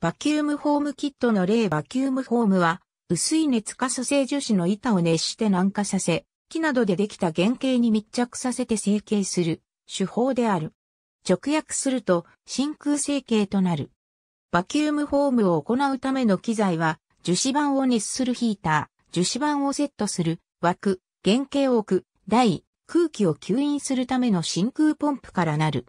バキュームホームキットの例バキュームホームは、薄い熱化塑性樹脂の板を熱して軟化させ、木などでできた原型に密着させて成形する手法である。直訳すると真空成形となる。バキュームホームを行うための機材は、樹脂板を熱するヒーター、樹脂板をセットする枠、原型を置く台、空気を吸引するための真空ポンプからなる。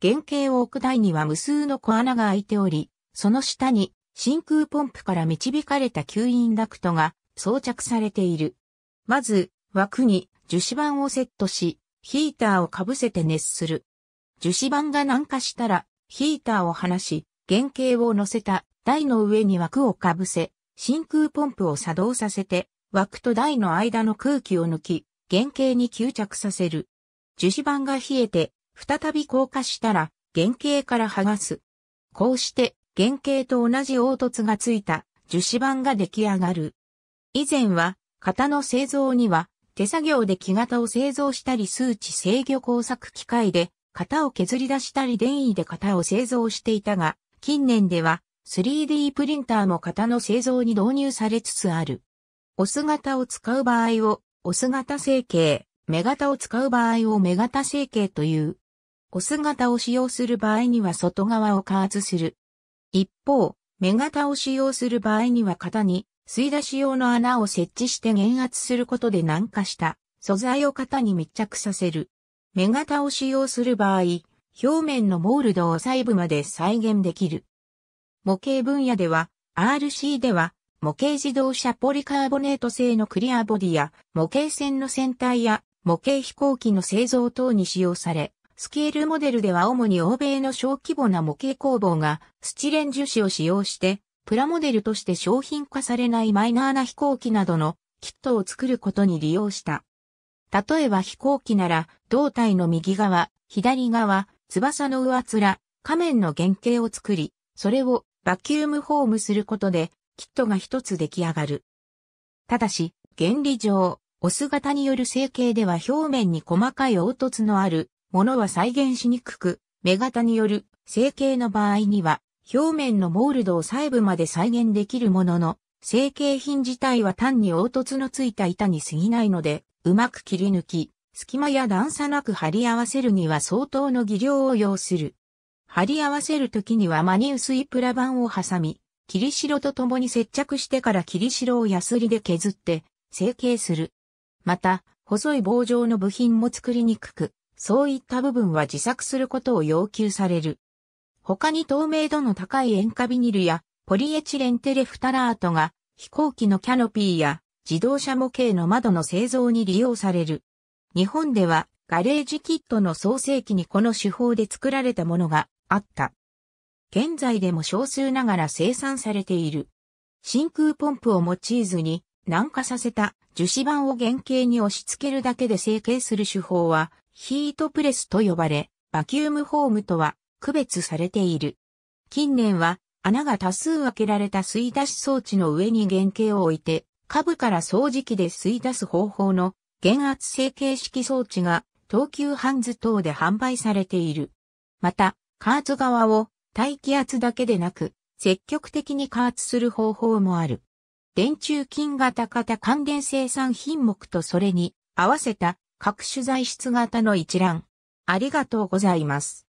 原型を置く台には無数の小穴が開いており、その下に真空ポンプから導かれた吸引ダクトが装着されている。まず、枠に樹脂板をセットし、ヒーターをかぶせて熱する。樹脂板が軟化したら、ヒーターを離し、原型を乗せた台の上に枠をかぶせ、真空ポンプを作動させて、枠と台の間の空気を抜き、原型に吸着させる。樹脂板が冷えて、再び硬化したら、原型から剥がす。こうして、原型と同じ凹凸がついた樹脂板が出来上がる。以前は、型の製造には、手作業で木型を製造したり数値制御工作機械で、型を削り出したり電位で型を製造していたが、近年では 3D プリンターも型の製造に導入されつつある。オス型を使う場合を、オス型成形、目型を使う場合を目型成形という。オス型を使用する場合には外側を加圧する。一方、目型を使用する場合には型に吸い出し用の穴を設置して減圧することで軟化した素材を型に密着させる。目型を使用する場合、表面のモールドを細部まで再現できる。模型分野では、RC では、模型自動車ポリカーボネート製のクリアボディや、模型船の船体や、模型飛行機の製造等に使用され、スケールモデルでは主に欧米の小規模な模型工房がスチレン樹脂を使用してプラモデルとして商品化されないマイナーな飛行機などのキットを作ることに利用した。例えば飛行機なら胴体の右側、左側、翼の上面、仮面の原型を作り、それをバキュームホームすることでキットが一つ出来上がる。ただし、原理上、オス型による成形では表面に細かい凹凸のある物は再現しにくく、目型による成形の場合には、表面のモールドを細部まで再現できるものの、成形品自体は単に凹凸のついた板に過ぎないので、うまく切り抜き、隙間や段差なく貼り合わせるには相当の技量を要する。貼り合わせるときには間に薄いプラ板を挟み、切り白と共に接着してから切り白をヤスリで削って、成形する。また、細い棒状の部品も作りにくく、そういった部分は自作することを要求される。他に透明度の高い塩化ビニルやポリエチレンテレフタラートが飛行機のキャノピーや自動車模型の窓の製造に利用される。日本ではガレージキットの創世記にこの手法で作られたものがあった。現在でも少数ながら生産されている。真空ポンプを用いずに軟化させた樹脂板を原型に押し付けるだけで成形する手法はヒートプレスと呼ばれ、バキュームホームとは区別されている。近年は穴が多数開けられた吸い出し装置の上に原型を置いて、下部から掃除機で吸い出す方法の減圧成形式装置が東急ハンズ等で販売されている。また、加圧側を大気圧だけでなく、積極的に加圧する方法もある。電柱金型型乾電生産品目とそれに合わせた各取材室型の一覧。ありがとうございます。